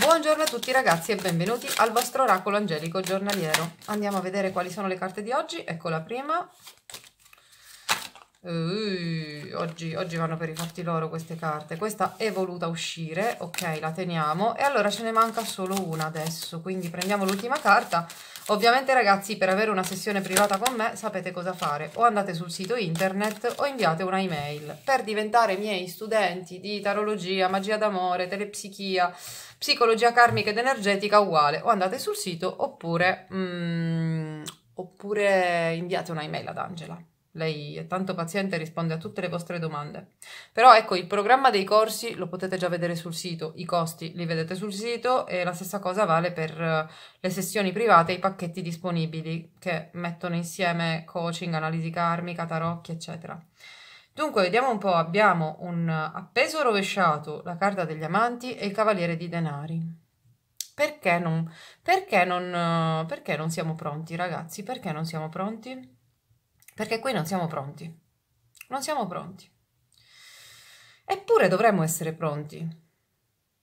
Buongiorno a tutti ragazzi e benvenuti al vostro oracolo angelico giornaliero. Andiamo a vedere quali sono le carte di oggi. Ecco la prima. Uh, oggi, oggi, vanno per i fatti loro queste carte. Questa è voluta uscire, ok, la teniamo. E allora ce ne manca solo una adesso, quindi prendiamo l'ultima carta Ovviamente ragazzi per avere una sessione privata con me sapete cosa fare, o andate sul sito internet o inviate una email. Per diventare miei studenti di tarologia, magia d'amore, telepsichia, psicologia karmica ed energetica uguale, o andate sul sito oppure, mm, oppure inviate una email ad Angela. Lei è tanto paziente e risponde a tutte le vostre domande. Però ecco, il programma dei corsi lo potete già vedere sul sito, i costi li vedete sul sito e la stessa cosa vale per eh, le sessioni private e i pacchetti disponibili che mettono insieme coaching, analisi karmica, tarocchi, eccetera. Dunque, vediamo un po', abbiamo un appeso rovesciato, la carta degli amanti e il cavaliere di denari. Perché non, perché non, eh, perché non siamo pronti, ragazzi? Perché non siamo pronti? Perché qui non siamo pronti. Non siamo pronti. Eppure dovremmo essere pronti.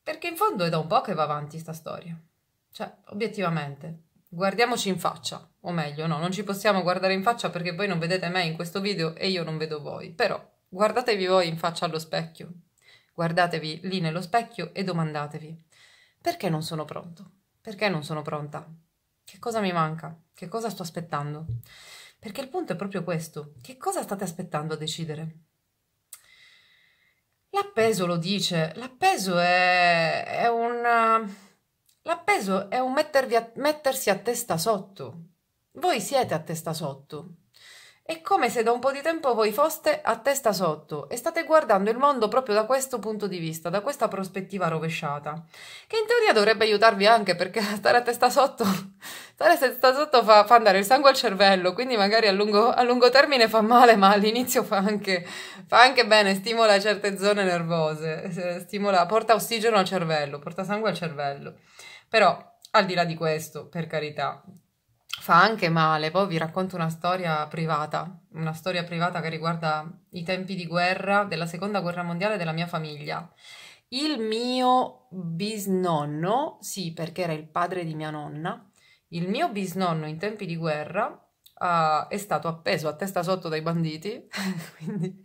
Perché in fondo è da un po' che va avanti sta storia. Cioè, obiettivamente, guardiamoci in faccia. O meglio, no, non ci possiamo guardare in faccia perché voi non vedete me in questo video e io non vedo voi. Però, guardatevi voi in faccia allo specchio. Guardatevi lì nello specchio e domandatevi. Perché non sono pronto? Perché non sono pronta? Che cosa mi manca? Che cosa sto aspettando? Perché il punto è proprio questo. Che cosa state aspettando a decidere? L'appeso lo dice, l'appeso è, è, un... L'appeso è un mettervi a, mettersi a testa sotto. Voi siete a testa sotto, è come se da un po' di tempo voi foste a testa sotto e state guardando il mondo proprio da questo punto di vista, da questa prospettiva rovesciata, che in teoria dovrebbe aiutarvi anche perché stare a testa sotto, stare a testa sotto fa, fa andare il sangue al cervello, quindi magari a lungo, a lungo termine fa male, ma all'inizio fa anche, fa anche bene, stimola certe zone nervose, eh, stimola, porta ossigeno al cervello, porta sangue al cervello. Però, al di là di questo, per carità, fa anche male. Poi vi racconto una storia privata, una storia privata che riguarda i tempi di guerra della seconda guerra mondiale della mia famiglia. Il mio bisnonno, sì, perché era il padre di mia nonna, il mio bisnonno in tempi di guerra uh, è stato appeso a testa sotto dai banditi, quindi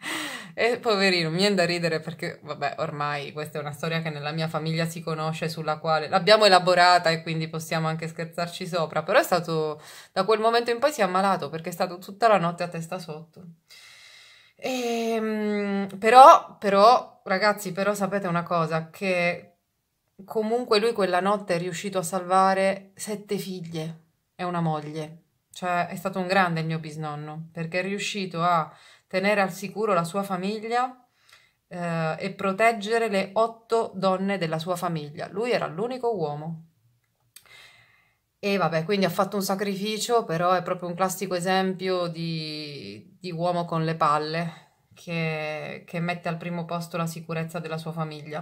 e poverino, mi viene da ridere perché, vabbè, ormai questa è una storia che nella mia famiglia si conosce, sulla quale l'abbiamo elaborata e quindi possiamo anche scherzarci sopra, però è stato, da quel momento in poi si è ammalato perché è stato tutta la notte a testa sotto. E, ehm, però, però, ragazzi, però sapete una cosa, che comunque lui quella notte è riuscito a salvare sette figlie e una moglie. Cioè, è stato un grande il mio bisnonno, perché è riuscito a tenere al sicuro la sua famiglia eh, e proteggere le otto donne della sua famiglia. Lui era l'unico uomo. E vabbè, quindi ha fatto un sacrificio, però è proprio un classico esempio di, di uomo con le palle che, che mette al primo posto la sicurezza della sua famiglia.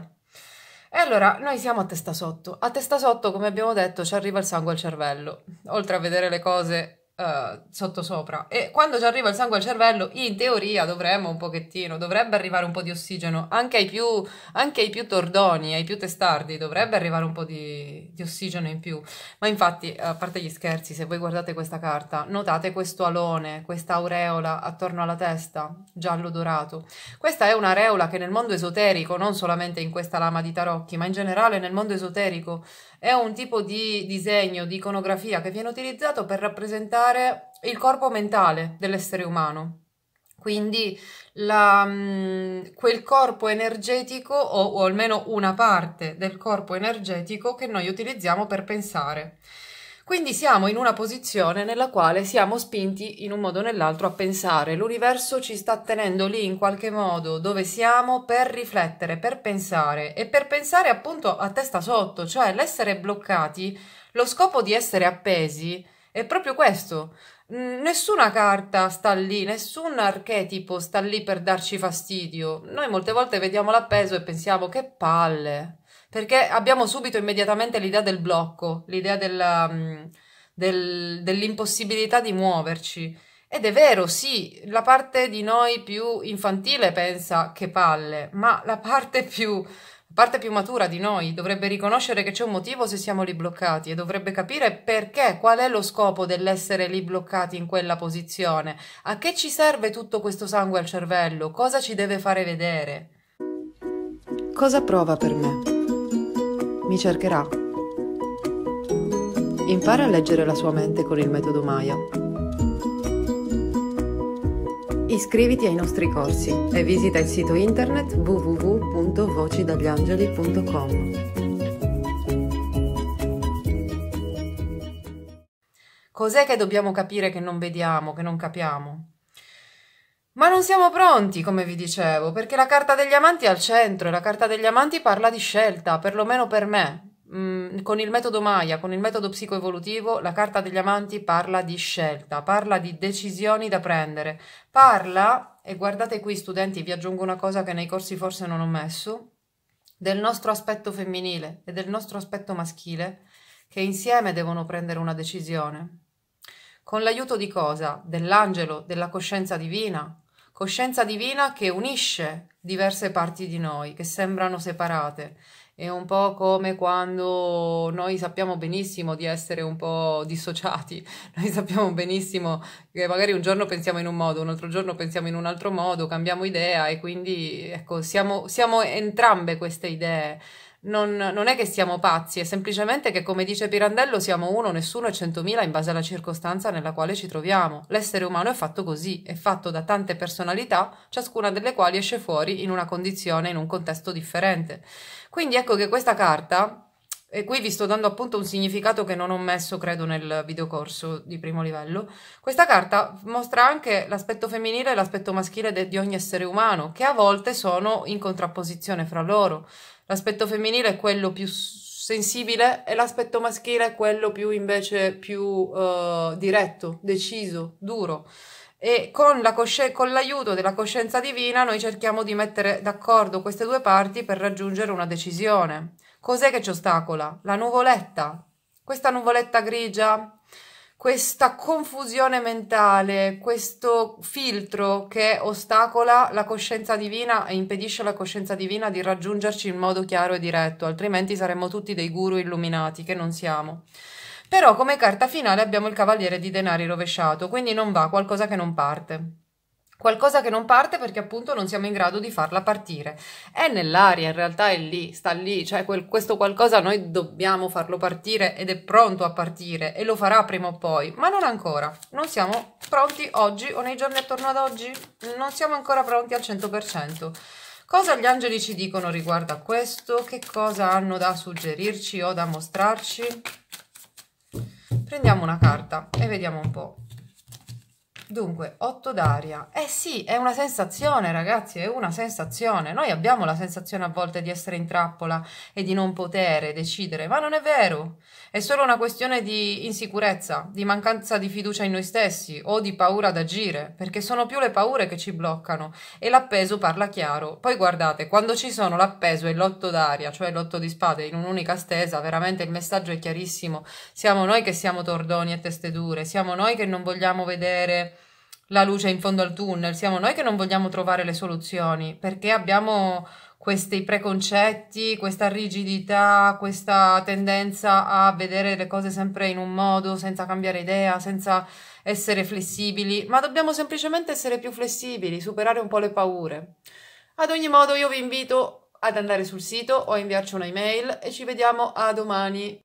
E allora noi siamo a testa sotto. A testa sotto, come abbiamo detto, ci arriva il sangue al cervello. Oltre a vedere le cose uh, sottosopra. E quando ci arriva il sangue al cervello, in teoria dovremmo un pochettino, dovrebbe arrivare un po' di ossigeno anche ai più, anche ai più tordoni, ai più testardi, dovrebbe arrivare un po' di, di ossigeno in più. Ma infatti, a parte gli scherzi, se voi guardate questa carta, notate questo alone, questa aureola attorno alla testa, giallo dorato. Questa è un'aureola che nel mondo esoterico, non solamente in questa lama di tarocchi, ma in generale nel mondo esoterico, è un tipo di disegno, di iconografia che viene utilizzato per rappresentare il corpo mentale dell'essere umano. Quindi la, quel corpo energetico, o, o almeno una parte del corpo energetico che noi utilizziamo per pensare. Quindi siamo in una posizione nella quale siamo spinti in un modo o nell'altro a pensare. L'universo ci sta tenendo lì in qualche modo dove siamo per riflettere, per pensare e per pensare appunto a testa sotto, cioè l'essere bloccati, lo scopo di essere appesi è proprio questo. Nessuna carta sta lì, nessun archetipo sta lì per darci fastidio. Noi molte volte vediamo l'appeso e pensiamo che palle, perché abbiamo subito immediatamente l'idea del blocco, l'idea um, dell'impossibilità del, dell di muoverci. Ed è vero, sì, la parte di noi più infantile pensa che palle, ma la parte più parte più matura di noi dovrebbe riconoscere che c'è un motivo se siamo lì bloccati e dovrebbe capire perché, qual è lo scopo dell'essere lì bloccati in quella posizione, a che ci serve tutto questo sangue al cervello, cosa ci deve fare vedere. Cosa prova per me? mi cercherà. Impara a leggere la sua mente con il metodo Maya. Iscriviti ai nostri corsi e visita il sito internet www.vocidagliangeli.com. Cos'è che dobbiamo capire che non vediamo, che non capiamo? Ma non siamo pronti, come vi dicevo, perché la carta degli amanti è al centro e la carta degli amanti parla di scelta, perlomeno per me. Mm, con il metodo Maya, con il metodo psicoevolutivo, la carta degli amanti parla di scelta, parla di decisioni da prendere, parla, e guardate qui studenti, vi aggiungo una cosa che nei corsi forse non ho messo, del nostro aspetto femminile e del nostro aspetto maschile, che insieme devono prendere una decisione. Con l'aiuto di cosa? Dell'angelo, della coscienza divina, coscienza divina che unisce diverse parti di noi che sembrano separate. È un po' come quando noi sappiamo benissimo di essere un po' dissociati, noi sappiamo benissimo che magari un giorno pensiamo in un modo, un altro giorno pensiamo in un altro modo, cambiamo idea e quindi ecco, siamo, siamo entrambe queste idee non, non, è che siamo pazzi, è semplicemente che, come dice Pirandello, siamo uno, nessuno e centomila in base alla circostanza nella quale ci troviamo. L'essere umano è fatto così, è fatto da tante personalità, ciascuna delle quali esce fuori in una condizione, in un contesto differente. Quindi ecco che questa carta e qui vi sto dando appunto un significato che non ho messo credo nel videocorso di primo livello, questa carta mostra anche l'aspetto femminile e l'aspetto maschile di ogni essere umano che a volte sono in contrapposizione fra loro. L'aspetto femminile è quello più sensibile e l'aspetto maschile è quello più invece più uh, diretto, deciso, duro. E con, la cosci- con l'aiuto della coscienza divina noi cerchiamo di mettere d'accordo queste due parti per raggiungere una decisione. Cos'è che ci ostacola? La nuvoletta. Questa nuvoletta grigia questa confusione mentale, questo filtro che ostacola la coscienza divina e impedisce alla coscienza divina di raggiungerci in modo chiaro e diretto, altrimenti saremmo tutti dei guru illuminati che non siamo. Però come carta finale abbiamo il cavaliere di denari rovesciato, quindi non va qualcosa che non parte qualcosa che non parte perché appunto non siamo in grado di farla partire. È nell'aria, in realtà è lì, sta lì, cioè quel, questo qualcosa noi dobbiamo farlo partire ed è pronto a partire e lo farà prima o poi, ma non ancora. Non siamo pronti oggi o nei giorni attorno ad oggi? Non siamo ancora pronti al 100%. Cosa gli angeli ci dicono riguardo a questo? Che cosa hanno da suggerirci o da mostrarci? Prendiamo una carta e vediamo un po'. Dunque, 8 d'aria. Eh sì, è una sensazione, ragazzi, è una sensazione. Noi abbiamo la sensazione a volte di essere in trappola e di non potere decidere, ma non è vero. È solo una questione di insicurezza, di mancanza di fiducia in noi stessi o di paura ad agire, perché sono più le paure che ci bloccano e l'appeso parla chiaro. Poi guardate, quando ci sono l'appeso e l'otto d'aria, cioè l'otto di spade in un'unica stesa, veramente il messaggio è chiarissimo. Siamo noi che siamo tordoni e teste dure, siamo noi che non vogliamo vedere la luce in fondo al tunnel, siamo noi che non vogliamo trovare le soluzioni perché abbiamo questi preconcetti, questa rigidità, questa tendenza a vedere le cose sempre in un modo, senza cambiare idea, senza essere flessibili, ma dobbiamo semplicemente essere più flessibili, superare un po' le paure. Ad ogni modo io vi invito ad andare sul sito o a inviarci un'email e ci vediamo a domani.